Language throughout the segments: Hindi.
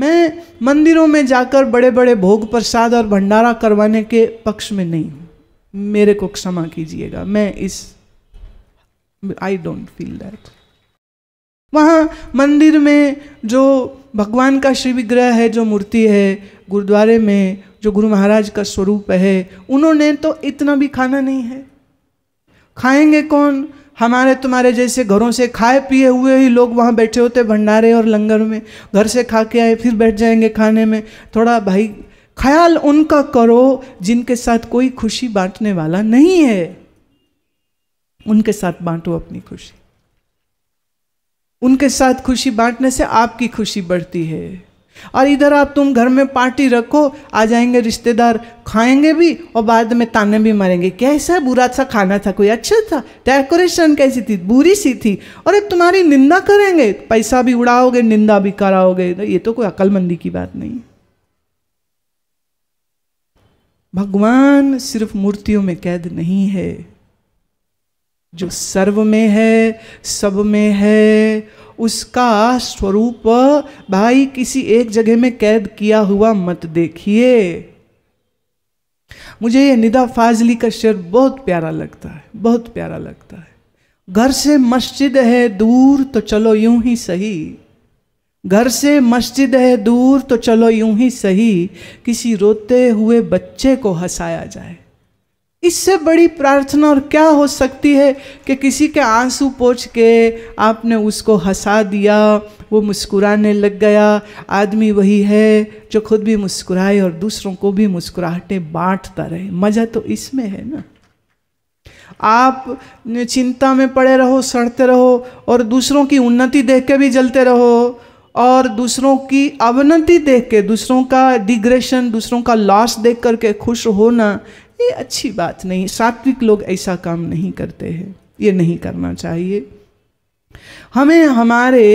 मैं मंदिरों में जाकर बड़े बड़े भोग प्रसाद और भंडारा करवाने के पक्ष में नहीं हूँ मेरे को क्षमा कीजिएगा मैं इस आई डोंट फील दैट वहाँ मंदिर में जो भगवान का श्री विग्रह है जो मूर्ति है गुरुद्वारे में जो गुरु महाराज का स्वरूप है उन्होंने तो इतना भी खाना नहीं है खाएंगे कौन हमारे तुम्हारे जैसे घरों से खाए पिए हुए ही लोग वहाँ बैठे होते भंडारे और लंगर में घर से खा के आए फिर बैठ जाएंगे खाने में थोड़ा भाई ख्याल उनका करो जिनके साथ कोई खुशी बांटने वाला नहीं है उनके साथ बांटो अपनी खुशी उनके साथ खुशी बांटने से आपकी खुशी बढ़ती है और इधर आप तुम घर में पार्टी रखो आ जाएंगे रिश्तेदार खाएंगे भी और बाद में ताने भी मारेंगे कैसा बुरा सा खाना था कोई अच्छा था डेकोरेशन कैसी थी बुरी सी थी और तुम्हारी निंदा करेंगे पैसा भी उड़ाओगे निंदा भी कराओगे तो ये तो कोई अक्लमंदी की बात नहीं भगवान सिर्फ मूर्तियों में कैद नहीं है जो सर्व में है सब में है उसका स्वरूप भाई किसी एक जगह में कैद किया हुआ मत देखिए मुझे ये निदा फाजली का शेर बहुत प्यारा लगता है बहुत प्यारा लगता है घर से मस्जिद है दूर तो चलो यूं ही सही घर से मस्जिद है दूर तो चलो यूं ही सही किसी रोते हुए बच्चे को हंसाया जाए इससे बड़ी प्रार्थना और क्या हो सकती है कि किसी के आंसू पोछ के आपने उसको हंसा दिया वो मुस्कुराने लग गया आदमी वही है जो खुद भी मुस्कुराए और दूसरों को भी मुस्कुराहटें बांटता रहे मज़ा तो इसमें है ना आप चिंता में पड़े रहो सड़ते रहो और दूसरों की उन्नति देख के भी जलते रहो और दूसरों की अवनति देख के दूसरों का डिग्रेशन दूसरों का लॉस देख करके खुश होना ये अच्छी बात नहीं सात्विक लोग ऐसा काम नहीं करते हैं ये नहीं करना चाहिए हमें हमारे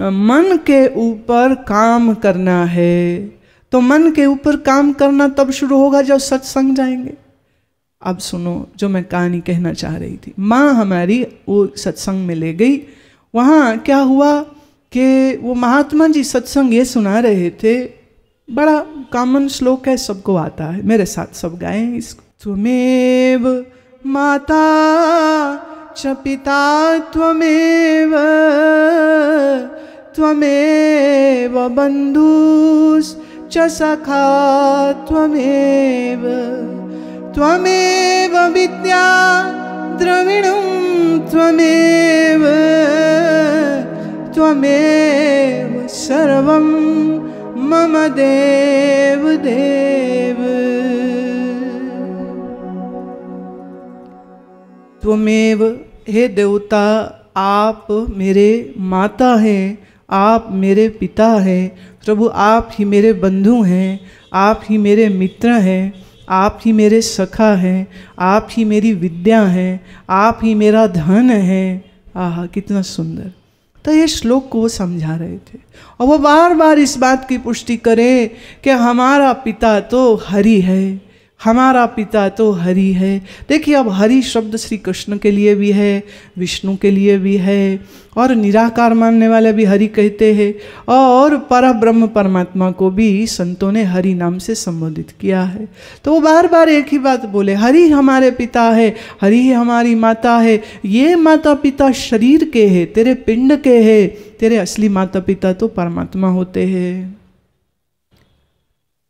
मन के ऊपर काम करना है तो मन के ऊपर काम करना तब शुरू होगा जब सत्संग जाएंगे अब सुनो जो मैं कहानी कहना चाह रही थी माँ हमारी वो सत्संग में ले गई वहाँ क्या हुआ कि वो महात्मा जी सत्संग ये सुना रहे थे बड़ा कॉमन श्लोक है सबको आता है मेरे साथ सब गाए इसको त्वमेव माता च पिता त्वमेव त्वमेव बन्धुश्च सखा त्वमेव त्वमेव विद्या द्रविणं त्वमेव त्वमेव सर्वं मम देव देव त्वमेव हे देवता आप मेरे माता हैं आप मेरे पिता हैं प्रभु आप ही मेरे बंधु हैं आप ही मेरे मित्र हैं आप ही मेरे सखा हैं आप ही मेरी विद्या हैं आप ही मेरा धन है आह कितना सुंदर तो ये श्लोक को वो समझा रहे थे और वो बार बार इस बात की पुष्टि करें कि हमारा पिता तो हरि है हमारा पिता तो हरि है देखिए अब हरि शब्द श्री कृष्ण के लिए भी है विष्णु के लिए भी है और निराकार मानने वाले भी हरि कहते हैं और पर ब्रह्म परमात्मा को भी संतों ने हरि नाम से संबोधित किया है तो वो बार बार एक ही बात बोले हरि हमारे पिता है हरि हमारी माता है ये माता पिता शरीर के है तेरे पिंड के है तेरे असली माता पिता तो परमात्मा होते हैं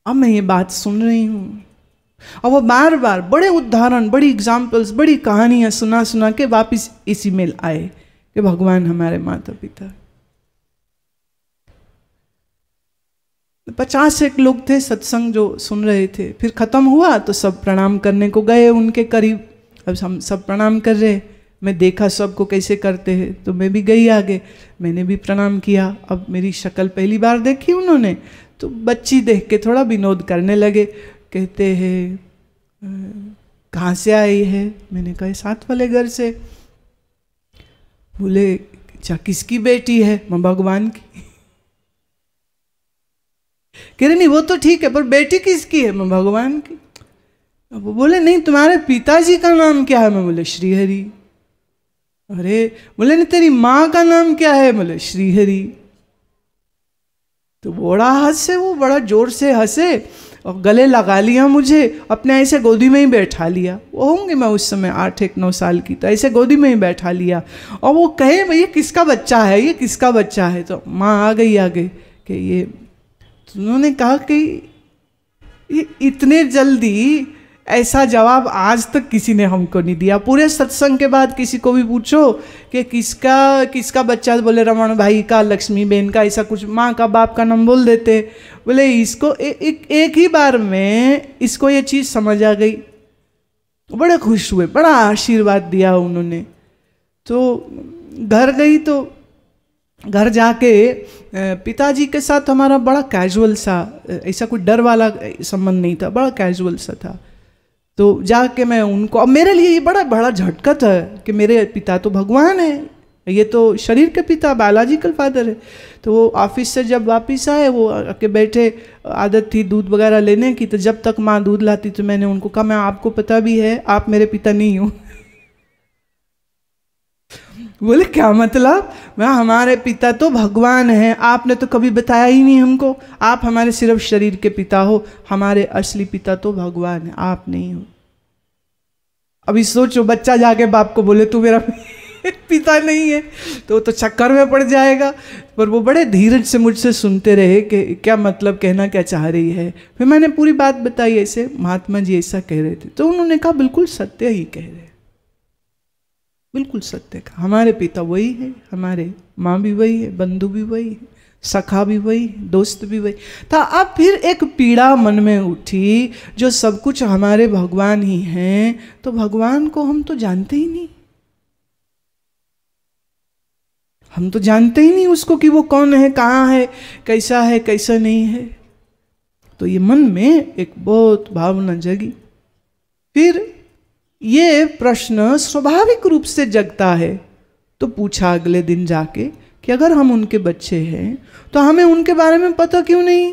अब मैं ये बात सुन रही हूँ और वो बार बार बड़े उदाहरण बड़ी एग्जाम्पल्स बड़ी कहानियाँ सुना सुना के वापस इसी में आए कि भगवान हमारे माता पिता पचास एक लोग थे सत्संग जो सुन रहे थे फिर ख़त्म हुआ तो सब प्रणाम करने को गए उनके करीब अब हम सब प्रणाम कर रहे मैं देखा सबको कैसे करते हैं तो मैं भी गई आगे मैंने भी प्रणाम किया अब मेरी शक्ल पहली बार देखी उन्होंने तो बच्ची देख के थोड़ा विनोद करने लगे कहते हैं कहाँ से आई है मैंने कहा साथ वाले घर से बोले अच्छा किसकी बेटी है मां भगवान की कह रहे नहीं वो तो ठीक है पर बेटी किसकी है मैं भगवान की अब वो बोले नहीं तुम्हारे पिताजी का नाम क्या है मैं बोले श्रीहरि अरे बोले नहीं तेरी माँ का नाम क्या है बोले श्रीहरि तो बड़ा हंसे वो बड़ा जोर से हंसे और गले लगा लिया मुझे अपने ऐसे गोदी में ही बैठा लिया वो होंगे मैं उस समय आठ एक नौ साल की तो ऐसे गोदी में ही बैठा लिया और वो कहे भैया किसका बच्चा है ये किसका बच्चा है तो माँ आ गई आ गई कि ये तो उन्होंने कहा कि ये इतने जल्दी ऐसा जवाब आज तक किसी ने हमको नहीं दिया पूरे सत्संग के बाद किसी को भी पूछो कि किसका किसका बच्चा बोले रमन भाई का लक्ष्मी बहन का ऐसा कुछ माँ का बाप का नाम बोल देते बोले इसको ए, एक एक ही बार में इसको ये चीज़ समझ आ गई बड़े खुश हुए बड़ा आशीर्वाद दिया उन्होंने तो घर गई तो घर जाके पिताजी के साथ हमारा बड़ा कैजुअल सा ऐसा कोई डर वाला संबंध नहीं था बड़ा कैजुअल सा था तो जाके मैं उनको अब मेरे लिए ये बड़ा बड़ा झटका था कि मेरे पिता तो भगवान है ये तो शरीर के पिता बायोलॉजिकल फादर है तो वो ऑफिस से जब वापस आए वो आके बैठे आदत थी दूध वगैरह लेने की तो जब तक माँ दूध लाती तो मैंने उनको कहा मैं आपको पता भी है आप मेरे पिता नहीं हूँ बोले क्या मतलब वह हमारे पिता तो भगवान हैं आपने तो कभी बताया ही नहीं हमको आप हमारे सिर्फ शरीर के पिता हो हमारे असली पिता तो भगवान है आप नहीं हो अभी सोचो बच्चा जाके बाप को बोले तू मेरा पिता नहीं है तो तो चक्कर में पड़ जाएगा पर वो बड़े धीरज से मुझसे सुनते रहे कि क्या मतलब कहना क्या चाह रही है फिर मैंने पूरी बात बताई ऐसे महात्मा जी ऐसा कह रहे थे तो उन्होंने कहा बिल्कुल सत्य ही कह रहे बिल्कुल सत्य का हमारे पिता वही है हमारे माँ भी वही है बंधु भी वही है सखा भी वही दोस्त भी वही था अब तो फिर एक पीड़ा मन में उठी जो सब कुछ हमारे भगवान ही हैं तो भगवान को हम तो जानते ही नहीं हम तो जानते ही नहीं उसको कि वो कौन है कहाँ है कैसा है कैसा नहीं है तो ये मन में एक बहुत भावना जगी फिर ये प्रश्न स्वाभाविक रूप से जगता है तो पूछा अगले दिन जाके कि अगर हम उनके बच्चे हैं तो हमें उनके बारे में पता क्यों नहीं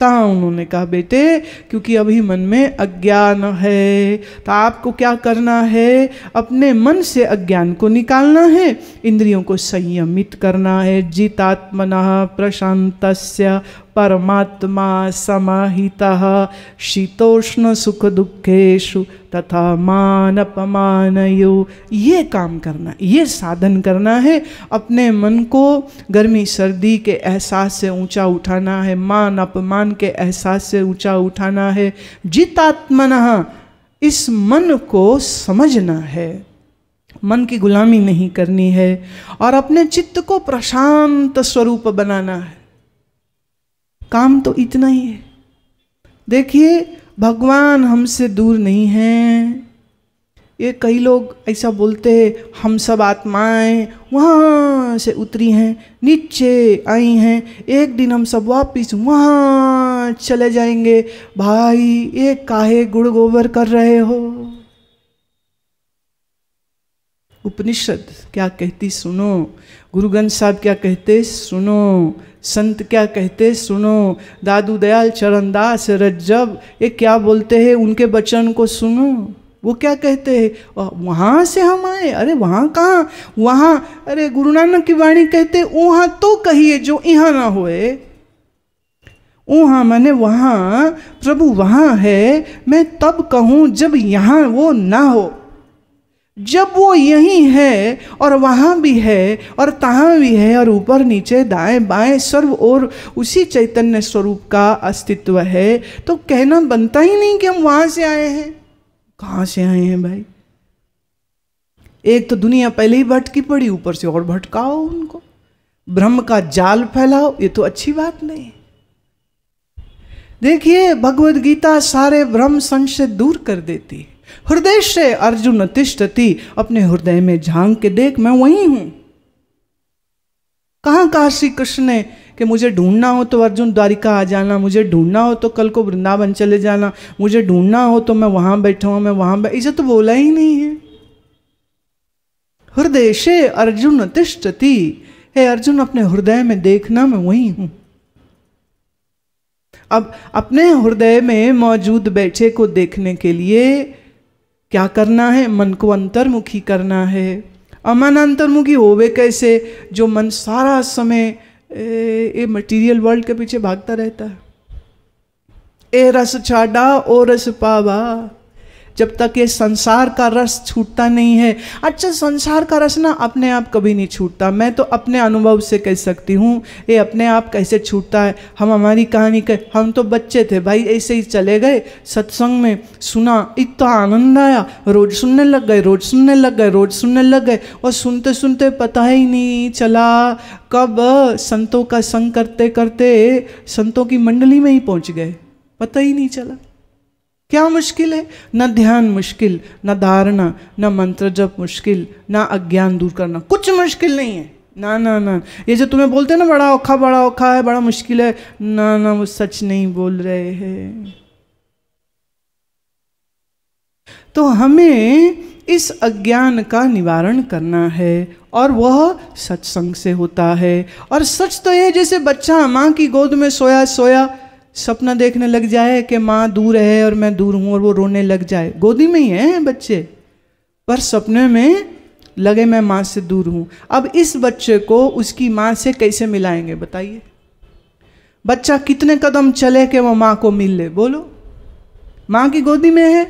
ता उन्होंने कहा बेटे क्योंकि अभी मन में अज्ञान है तो आपको क्या करना है अपने मन से अज्ञान को निकालना है इंद्रियों को संयमित करना है जितात्मना प्रशांत परमात्मा समाहितः दुखेशु तथा मान अपमान यो ये काम करना ये साधन करना है अपने मन को गर्मी सर्दी के एहसास से ऊंचा उठाना है मान अपमान के एहसास से ऊंचा उठाना है जितात्मन इस मन को समझना है मन की गुलामी नहीं करनी है और अपने चित्त को प्रशांत स्वरूप बनाना है काम तो इतना ही है देखिए भगवान हमसे दूर नहीं है ये कई लोग ऐसा बोलते हैं हम सब आत्माएं वहाँ से उतरी हैं नीचे आई हैं एक दिन हम सब वापस वहाँ चले जाएंगे भाई ये काहे गुड़ गोबर कर रहे हो उपनिषद क्या कहती सुनो गुरु ग्रंथ साहब क्या कहते सुनो संत क्या कहते सुनो दादू दयाल चरणदास रज्जब ये क्या बोलते हैं उनके वचन को सुनो वो क्या कहते हैं वहाँ से हम आए अरे वहाँ कहाँ वहाँ अरे गुरु नानक की वाणी कहते वहाँ तो कहिए जो यहाँ ना होए वहाँ मैंने वहाँ प्रभु वहाँ है मैं तब कहूँ जब यहाँ वो ना हो जब वो यहीं है और वहाँ भी है और तहाँ भी है और ऊपर नीचे दाएं बाएं सर्व और उसी चैतन्य स्वरूप का अस्तित्व है तो कहना बनता ही नहीं कि हम वहाँ से आए हैं कहाँ से आए हैं भाई एक तो दुनिया पहले ही भटकी पड़ी ऊपर से और भटकाओ उनको ब्रह्म का जाल फैलाओ ये तो अच्छी बात नहीं देखिए भगवद गीता सारे ब्रह्म संशय दूर कर देती है हृदय से अर्जुन तिष्ठति अपने हृदय में झांक के देख मैं वही हूं कहां कहा श्री कृष्ण ने कि मुझे ढूंढना हो तो अर्जुन द्वारिका आ जाना मुझे ढूंढना हो तो कल को वृंदावन चले जाना मुझे ढूंढना हो तो मैं वहां बैठा हूं मैं वहां बैठ इसे तो बोला ही नहीं है हृदय से अर्जुन तिष्ठति हे अर्जुन अपने हृदय में देखना मैं वही हूं अब अपने हृदय में मौजूद बैठे को देखने के लिए क्या करना है मन को अंतर्मुखी करना है और मन अंतर्मुखी होवे कैसे जो मन सारा समय ये मटेरियल वर्ल्ड के पीछे भागता रहता है ए रस छाड़ा ओ रस पावा जब तक ये संसार का रस छूटता नहीं है अच्छा संसार का रस ना अपने आप कभी नहीं छूटता मैं तो अपने अनुभव से कह सकती हूँ ये अपने आप कैसे छूटता है हम हमारी कहानी कह हम तो बच्चे थे भाई ऐसे ही चले गए सत्संग में सुना इतना आनंद आया रोज सुनने लग गए रोज सुनने लग गए रोज सुनने लग गए और सुनते सुनते पता ही नहीं चला कब संतों का संग करते करते संतों की मंडली में ही पहुंच गए पता ही नहीं चला क्या मुश्किल है न ध्यान मुश्किल ना धारणा न मंत्र जप मुश्किल ना अज्ञान दूर करना कुछ मुश्किल नहीं है ना ना ना ये जो तुम्हें बोलते हैं ना बड़ा औखा बड़ा औखा है बड़ा मुश्किल है ना ना वो सच नहीं बोल रहे हैं तो हमें इस अज्ञान का निवारण करना है और वह सत्संग से होता है और सच तो यह जैसे बच्चा माँ की गोद में सोया सोया सपना देखने लग जाए कि माँ दूर है और मैं दूर हूँ और वो रोने लग जाए गोदी में ही है बच्चे पर सपने में लगे मैं माँ से दूर हूँ अब इस बच्चे को उसकी माँ से कैसे मिलाएंगे बताइए बच्चा कितने कदम चले कि वो माँ को मिल ले बोलो माँ की गोदी में है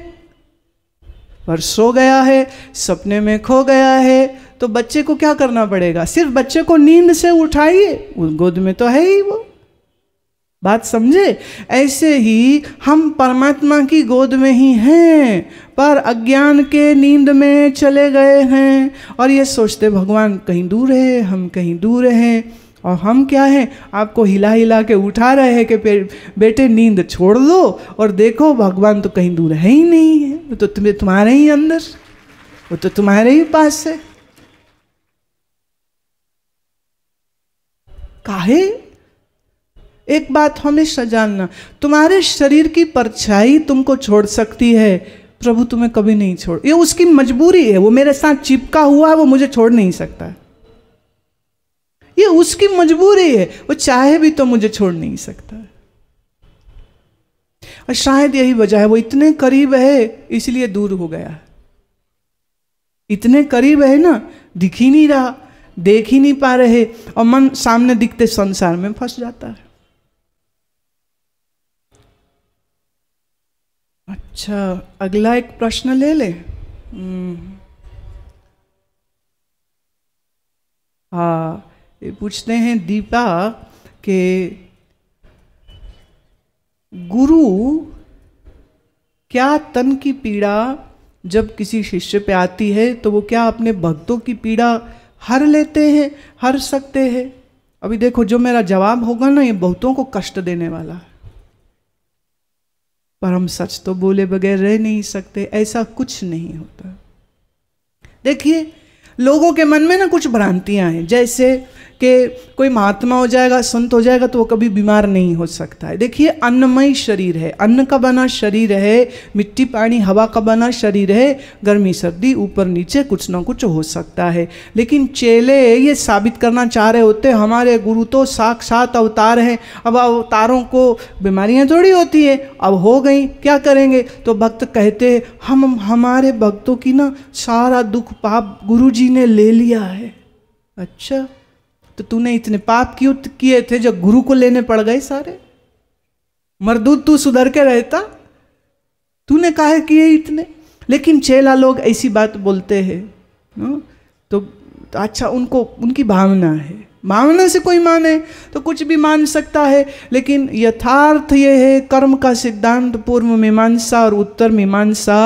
पर सो गया है सपने में खो गया है तो बच्चे को क्या करना पड़ेगा सिर्फ बच्चे को नींद से उठाइए गोद में तो है ही वो बात समझे ऐसे ही हम परमात्मा की गोद में ही हैं पर अज्ञान के नींद में चले गए हैं और ये सोचते भगवान कहीं दूर है हम कहीं दूर हैं और हम क्या हैं आपको हिला हिला के उठा रहे हैं कि बेटे नींद छोड़ दो और देखो भगवान तो कहीं दूर है ही नहीं है वो तो तुम्हें तुम्हारे ही अंदर वो तो तुम्हारे ही पास है काहे एक बात हमेशा जानना तुम्हारे शरीर की परछाई तुमको छोड़ सकती है प्रभु तुम्हें कभी नहीं छोड़ ये उसकी मजबूरी है वो मेरे साथ चिपका हुआ है वो मुझे छोड़ नहीं सकता ये उसकी मजबूरी है वो चाहे भी तो मुझे छोड़ नहीं सकता और शायद यही वजह है वो इतने करीब है इसलिए दूर हो गया इतने करीब है ना दिख ही नहीं रहा देख ही नहीं पा रहे और मन सामने दिखते संसार में फंस जाता है अच्छा अगला एक प्रश्न ले ले हम्म। हाँ ये पूछते हैं दीपा के गुरु क्या तन की पीड़ा जब किसी शिष्य पे आती है तो वो क्या अपने भक्तों की पीड़ा हर लेते हैं हर सकते हैं अभी देखो जो मेरा जवाब होगा ना ये बहुतों को कष्ट देने वाला है पर हम सच तो बोले बगैर रह नहीं सकते ऐसा कुछ नहीं होता देखिए लोगों के मन में ना कुछ भ्रांतियां हैं जैसे कि कोई महात्मा हो जाएगा संत हो जाएगा तो वो कभी बीमार नहीं हो सकता है देखिए अन्नमय शरीर है अन्न का बना शरीर है मिट्टी पानी हवा का बना शरीर है गर्मी सर्दी ऊपर नीचे कुछ ना कुछ हो सकता है लेकिन चेले ये साबित करना चाह रहे होते हमारे गुरु तो साक्षात अवतार हैं अब अवतारों को बीमारियाँ थोड़ी होती हैं अब हो गई क्या करेंगे तो भक्त कहते हैं हम हमारे भक्तों की ना सारा दुख पाप गुरु जी ने ले लिया है अच्छा तो तूने इतने पाप क्यों किए थे जब गुरु को लेने पड़ गए सारे मरदूत तू सुधर के रहता तूने है किए इतने लेकिन चेला लोग ऐसी बात बोलते हैं तो, तो अच्छा उनको उनकी भावना है भावना से कोई माने तो कुछ भी मान सकता है लेकिन यथार्थ ये है कर्म का सिद्धांत पूर्व मीमांसा और उत्तर मीमांसा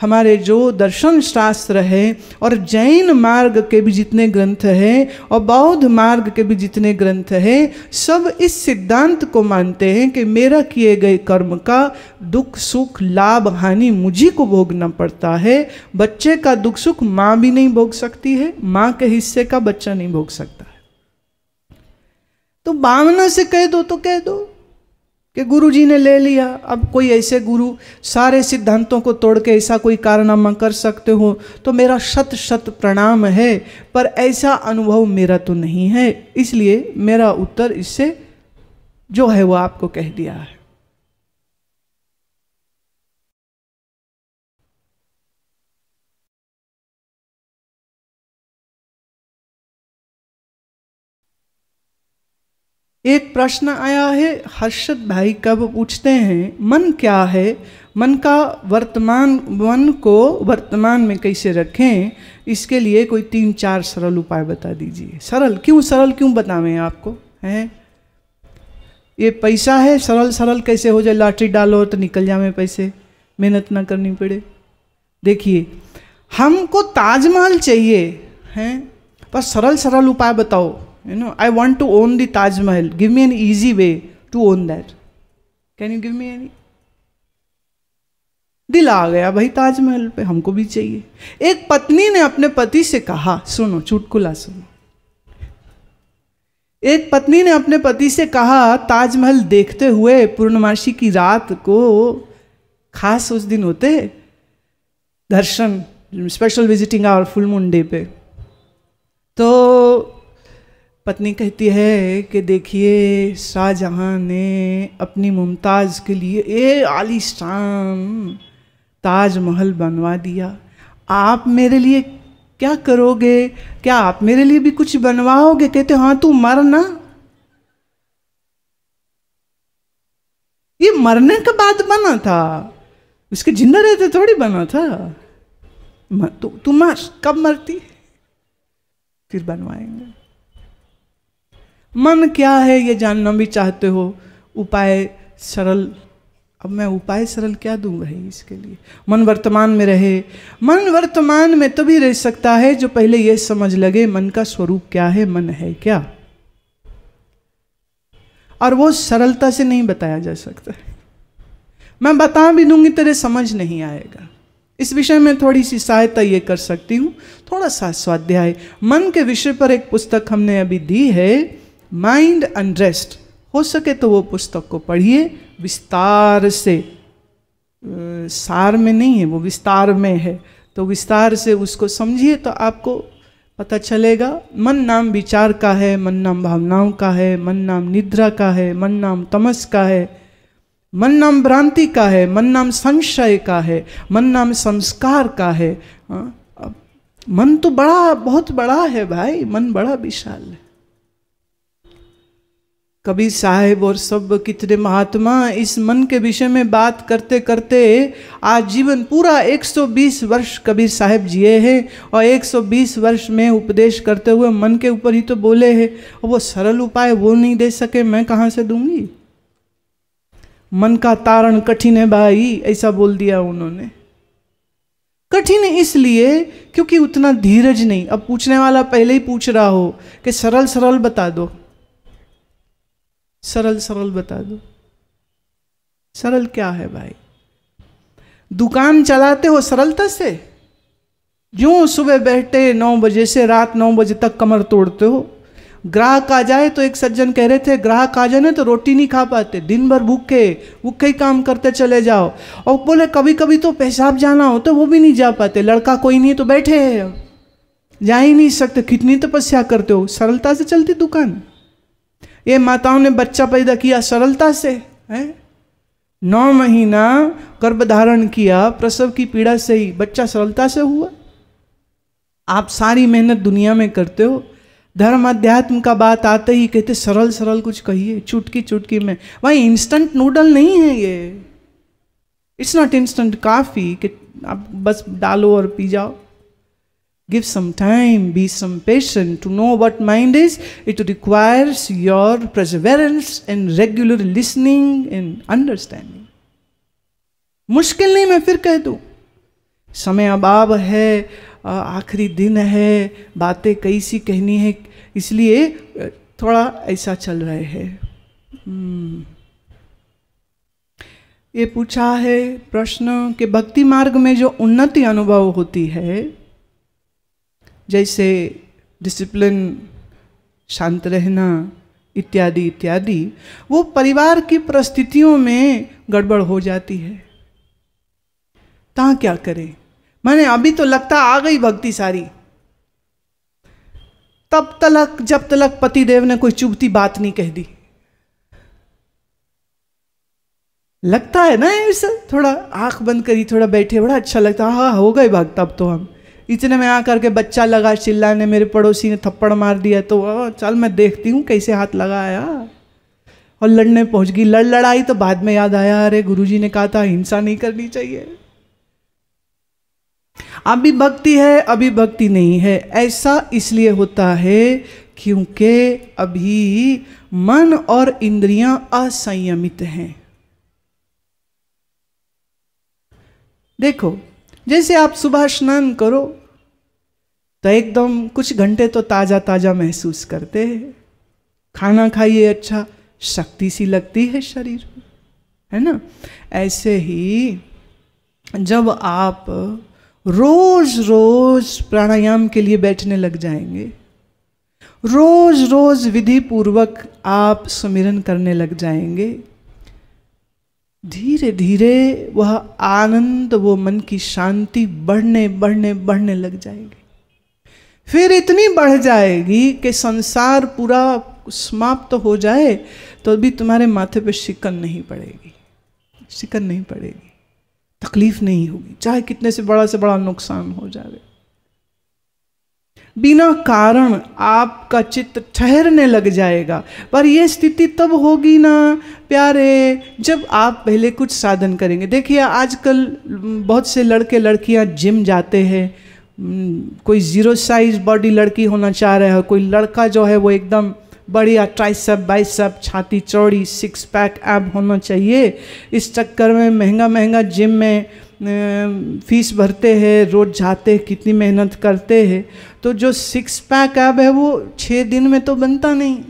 हमारे जो दर्शन शास्त्र है और जैन मार्ग के भी जितने ग्रंथ हैं और बौद्ध मार्ग के भी जितने ग्रंथ हैं सब इस सिद्धांत को मानते हैं कि मेरा किए गए कर्म का दुख सुख लाभ हानि मुझी को भोगना पड़ता है बच्चे का दुख सुख माँ भी नहीं भोग सकती है माँ के हिस्से का बच्चा नहीं भोग सकता तो भावना से कह दो तो कह दो कि गुरु जी ने ले लिया अब कोई ऐसे गुरु सारे सिद्धांतों को तोड़ के ऐसा कोई कारनामा कर सकते हो तो मेरा शत शत प्रणाम है पर ऐसा अनुभव मेरा तो नहीं है इसलिए मेरा उत्तर इससे जो है वो आपको कह दिया है एक प्रश्न आया है हर्षद भाई कब पूछते हैं मन क्या है मन का वर्तमान मन को वर्तमान में कैसे रखें इसके लिए कोई तीन चार सरल उपाय बता दीजिए सरल क्यों सरल क्यों बतावें आपको हैं ये पैसा है सरल सरल कैसे हो जाए लॉटरी डालो तो निकल जावे पैसे मेहनत ना करनी पड़े देखिए हमको ताजमहल चाहिए हैं पर सरल सरल उपाय बताओ you know I want to own the Taj Mahal give me an easy way to own that can you give me any दिल आ गया भाई ताजमहल पे हमको भी चाहिए एक पत्नी ने अपने पति से कहा सुनो चुटकुला सुनो एक पत्नी ने अपने पति से कहा ताजमहल देखते हुए पूर्णमासी की रात को खास उस दिन होते दर्शन special visiting hour full moon day पे तो पत्नी कहती है कि देखिए शाहजहाँ ने अपनी मुमताज़ के लिए ए आलीशान ताजमहल बनवा दिया आप मेरे लिए क्या करोगे क्या आप मेरे लिए भी कुछ बनवाओगे कहते हाँ तू मर ना ये मरने के बाद बना था उसके जिंदा रहते थोड़ी बना था तू तु, मर कब मरती फिर बनवाएंगे मन क्या है ये जानना भी चाहते हो उपाय सरल अब मैं उपाय सरल क्या दूँ भाई इसके लिए मन वर्तमान में रहे मन वर्तमान में तभी रह सकता है जो पहले यह समझ लगे मन का स्वरूप क्या है मन है क्या और वो सरलता से नहीं बताया जा सकता मैं बता भी दूंगी तेरे समझ नहीं आएगा इस विषय में थोड़ी सी सहायता ये कर सकती हूँ थोड़ा सा स्वाध्याय मन के विषय पर एक पुस्तक हमने अभी दी है माइंड अनरेस्ट हो सके तो वो पुस्तक को पढ़िए विस्तार से सार में नहीं है वो विस्तार में है तो विस्तार से उसको समझिए तो आपको पता चलेगा मन नाम विचार का है मन नाम भावनाओं का है मन नाम निद्रा का है मन नाम तमस का है मन नाम भ्रांति का है मन नाम संशय का है मन नाम संस्कार का है मन तो बड़ा बहुत बड़ा है भाई मन बड़ा विशाल है कबीर साहेब और सब कितने महात्मा इस मन के विषय में बात करते करते आज जीवन पूरा 120 वर्ष कबीर साहेब जिए हैं और 120 वर्ष में उपदेश करते हुए मन के ऊपर ही तो बोले हैं और वो सरल उपाय वो नहीं दे सके मैं कहाँ से दूंगी मन का तारण कठिन है भाई ऐसा बोल दिया उन्होंने कठिन इसलिए क्योंकि उतना धीरज नहीं अब पूछने वाला पहले ही पूछ रहा हो कि सरल सरल बता दो सरल सरल बता दो सरल क्या है भाई दुकान चलाते हो सरलता से जो सुबह बैठे नौ बजे से रात नौ बजे तक कमर तोड़ते हो ग्राहक आ जाए तो एक सज्जन कह रहे थे ग्राहक आ जाए ना तो रोटी नहीं खा पाते दिन भर भूखे भूखे ही काम करते चले जाओ और बोले कभी कभी तो पेशाब जाना हो तो वो भी नहीं जा पाते लड़का कोई नहीं तो बैठे हैं जा ही नहीं सकते कितनी तपस्या करते हो सरलता से चलती दुकान ये माताओं ने बच्चा पैदा किया सरलता से है नौ महीना गर्भ धारण किया प्रसव की पीड़ा से ही बच्चा सरलता से हुआ आप सारी मेहनत दुनिया में करते हो धर्म अध्यात्म का बात आते ही कहते सरल सरल कुछ कहिए चुटकी चुटकी में वही इंस्टेंट नूडल नहीं है ये इट्स नॉट इंस्टेंट काफ़ी कि आप बस डालो और पी जाओ Give some time, be some patient. To know what mind is, it requires your perseverance and regular listening and understanding. मुश्किल नहीं मैं फिर कह दूँ समय अबाब है आखिरी दिन है बातें कई सी कहनी है इसलिए थोड़ा ऐसा चल रहे हैं ये पूछा है प्रश्न के भक्ति मार्ग में जो उन्नति अनुभव होती है जैसे डिसिप्लिन शांत रहना इत्यादि इत्यादि वो परिवार की परिस्थितियों में गड़बड़ हो जाती है कहाँ क्या करें मैंने अभी तो लगता आ गई भक्ति सारी तब तलक जब तलक पति देव ने कोई चुभती बात नहीं कह दी लगता है ना ये थोड़ा आंख बंद करी थोड़ा बैठे बड़ा अच्छा लगता हाँ हो गए भक्त अब तो हम इतने में आ करके बच्चा लगा चिल्लाने मेरे पड़ोसी ने थप्पड़ मार दिया तो चल मैं देखती हूँ कैसे हाथ लगाया और लड़ने पहुँच गई लड़ लड़ाई तो बाद में याद आया अरे गुरुजी ने कहा था हिंसा नहीं करनी चाहिए अभी भक्ति है अभी भक्ति नहीं है ऐसा इसलिए होता है क्योंकि अभी मन और इंद्रियां असंयमित हैं देखो जैसे आप सुबह स्नान करो तो एकदम कुछ घंटे तो ताज़ा ताज़ा महसूस करते हैं खाना खाइए अच्छा शक्ति सी लगती है शरीर है ना ऐसे ही जब आप रोज रोज प्राणायाम के लिए बैठने लग जाएंगे रोज रोज विधि पूर्वक आप सुमिरन करने लग जाएंगे धीरे धीरे वह आनंद वो मन की शांति बढ़ने बढ़ने बढ़ने लग जाएगी फिर इतनी बढ़ जाएगी कि संसार पूरा समाप्त तो हो जाए तो अभी तुम्हारे माथे पे शिकन नहीं पड़ेगी शिकन नहीं पड़ेगी तकलीफ नहीं होगी चाहे कितने से बड़ा से बड़ा नुकसान हो जाएगा बिना कारण आपका चित्त ठहरने लग जाएगा पर यह स्थिति तब होगी ना प्यारे जब आप पहले कुछ साधन करेंगे देखिए आजकल बहुत से लड़के लड़कियां जिम जाते हैं हम्म, कोई ज़ीरो साइज बॉडी लड़की होना चाह रहे हो कोई लड़का जो है वो एकदम बढ़िया ट्राइसअप बाइसअप छाती चौड़ी सिक्स पैक ऐप होना चाहिए इस चक्कर में महंगा महंगा जिम में फीस भरते हैं रोज जाते हैं कितनी मेहनत करते हैं तो जो सिक्स पैक ऐप है वो छः दिन में तो बनता नहीं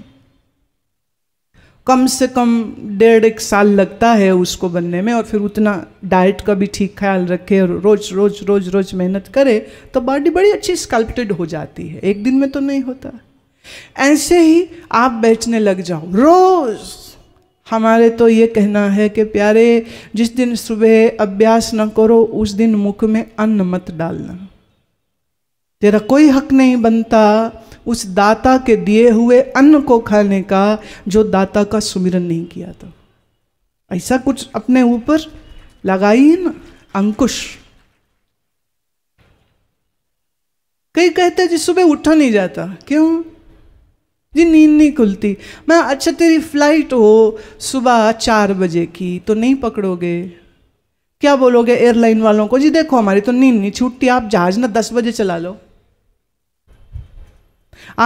कम से कम डेढ़ एक साल लगता है उसको बनने में और फिर उतना डाइट का भी ठीक ख्याल रखे और रोज रोज रोज रोज मेहनत करे तो बॉडी बड़ी अच्छी स्कल्प्टेड हो जाती है एक दिन में तो नहीं होता ऐसे ही आप बैठने लग जाओ रोज़ हमारे तो ये कहना है कि प्यारे जिस दिन सुबह अभ्यास न करो उस दिन मुख में अन्न मत डालना तेरा कोई हक नहीं बनता उस दाता के दिए हुए अन्न को खाने का जो दाता का सुमिरन नहीं किया था ऐसा कुछ अपने ऊपर लगाई ना अंकुश कई कहते जी सुबह उठा नहीं जाता क्यों जी नींद नहीं खुलती मैं अच्छा तेरी फ्लाइट हो सुबह चार बजे की तो नहीं पकड़ोगे क्या बोलोगे एयरलाइन वालों को जी देखो हमारी तो नींद नहीं छूटती आप जहाज ना दस बजे चला लो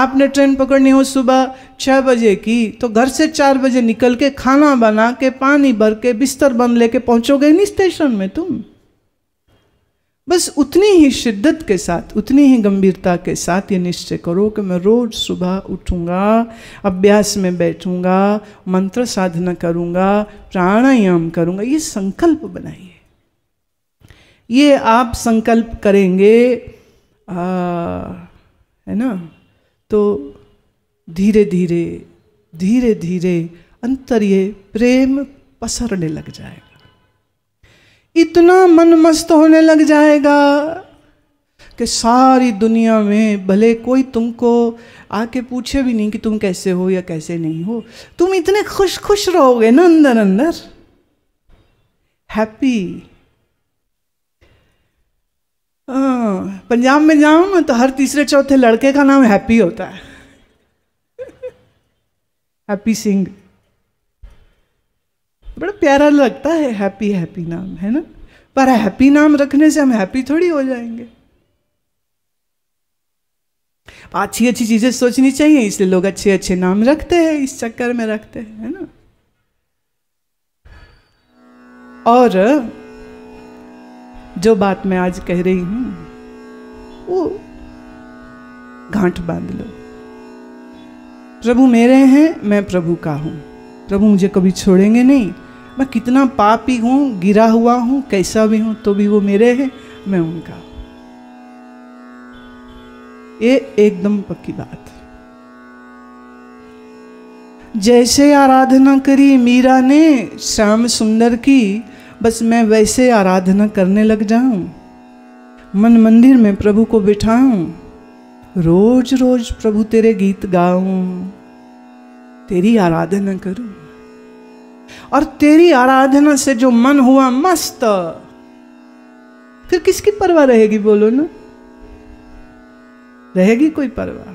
आपने ट्रेन पकड़नी हो सुबह छः बजे की तो घर से चार बजे निकल के खाना बना के पानी भर के बिस्तर बन लेके पहुंचोगे नहीं स्टेशन में तुम बस उतनी ही शिद्दत के साथ उतनी ही गंभीरता के साथ ये निश्चय करो कि मैं रोज़ सुबह उठूँगा अभ्यास में बैठूँगा मंत्र साधना करूँगा प्राणायाम करूँगा ये संकल्प बनाइए ये आप संकल्प करेंगे आ, है ना तो धीरे धीरे धीरे धीरे अंतर ये प्रेम पसरने लग जाएगा इतना मन मस्त होने लग जाएगा कि सारी दुनिया में भले कोई तुमको आके पूछे भी नहीं कि तुम कैसे हो या कैसे नहीं हो तुम इतने खुश खुश रहोगे ना अंदर अंदर हैप्पी हाँ, पंजाब में जाओ ना तो हर तीसरे चौथे लड़के का नाम हैप्पी होता है हैप्पी सिंह बड़ा प्यारा लगता है हैप्पी हैप्पी नाम है ना पर हैप्पी नाम रखने से हम हैप्पी थोड़ी हो जाएंगे अच्छी अच्छी चीज़ें सोचनी चाहिए इसलिए लोग अच्छे अच्छे नाम रखते हैं इस चक्कर में रखते हैं है ना और जो बात मैं आज कह रही हूं वो गांठ बांध लो प्रभु मेरे हैं मैं प्रभु का हूं प्रभु मुझे कभी छोड़ेंगे नहीं मैं कितना पापी हूँ गिरा हुआ हूँ कैसा भी हूँ तो भी वो मेरे हैं मैं उनका ये एकदम पक्की बात जैसे आराधना करी मीरा ने श्याम सुंदर की बस मैं वैसे आराधना करने लग जाऊं मन मंदिर में प्रभु को बिठाऊं रोज रोज प्रभु तेरे गीत गाऊं तेरी आराधना करूं और तेरी आराधना से जो मन हुआ मस्त फिर किसकी परवाह रहेगी बोलो ना रहेगी कोई परवाह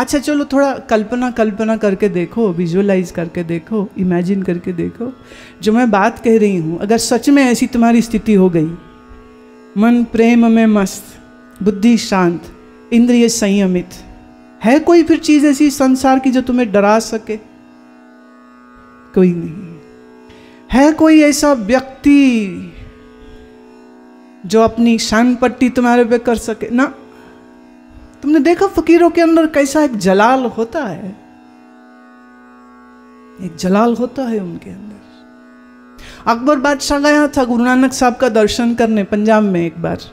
अच्छा चलो थोड़ा कल्पना कल्पना करके देखो विजुअलाइज करके देखो इमेजिन करके देखो जो मैं बात कह रही हूँ अगर सच में ऐसी तुम्हारी स्थिति हो गई मन प्रेम में मस्त बुद्धि शांत इंद्रिय संयमित है कोई फिर चीज़ ऐसी संसार की जो तुम्हें डरा सके कोई नहीं है कोई ऐसा व्यक्ति जो अपनी शान पट्टी तुम्हारे पे कर सके ना तुमने देखा फकीरों के अंदर कैसा एक जलाल होता है एक जलाल होता है उनके अंदर अकबर बादशाह गया था गुरु नानक साहब का दर्शन करने पंजाब में एक बार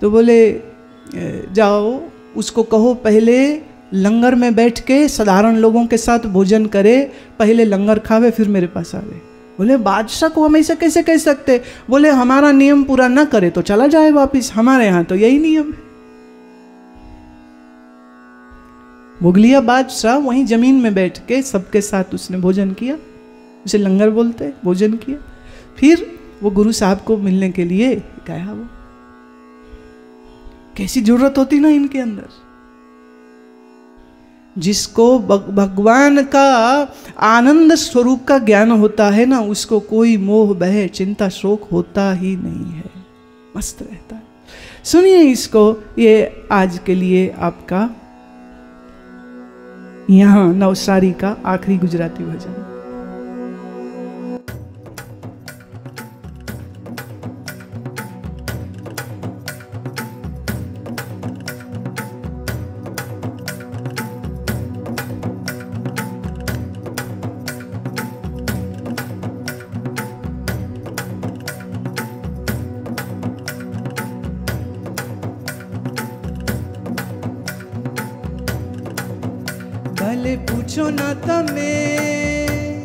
तो बोले जाओ उसको कहो पहले लंगर में बैठ के साधारण लोगों के साथ भोजन करे पहले लंगर खावे फिर मेरे पास आवे बोले बादशाह को हम ऐसे कैसे कह सकते बोले हमारा नियम पूरा ना करे तो चला जाए वापस हमारे यहाँ तो यही नियम है मुगलिया बादशाह वहीं जमीन में बैठ के सबके साथ उसने भोजन किया उसे लंगर बोलते भोजन किया फिर वो गुरु साहब को मिलने के लिए गया वो कैसी जरूरत होती ना इनके अंदर जिसको भगवान का आनंद स्वरूप का ज्ञान होता है ना उसको कोई मोह बह चिंता शोक होता ही नहीं है मस्त रहता है सुनिए इसको ये आज के लिए आपका यहाँ नवसारी का आखिरी गुजराती भजन તમે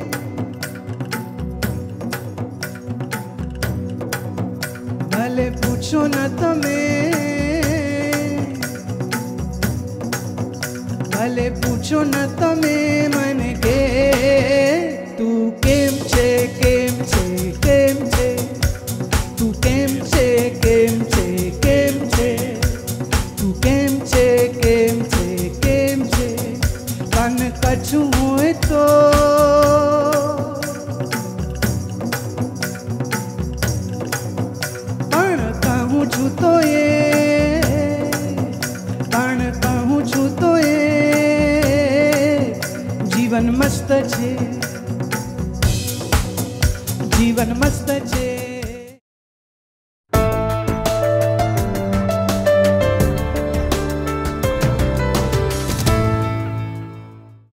ભલે પૂછો ન તમે ભલે પૂછો ન તમે મને કે તું કેમ છે કેમ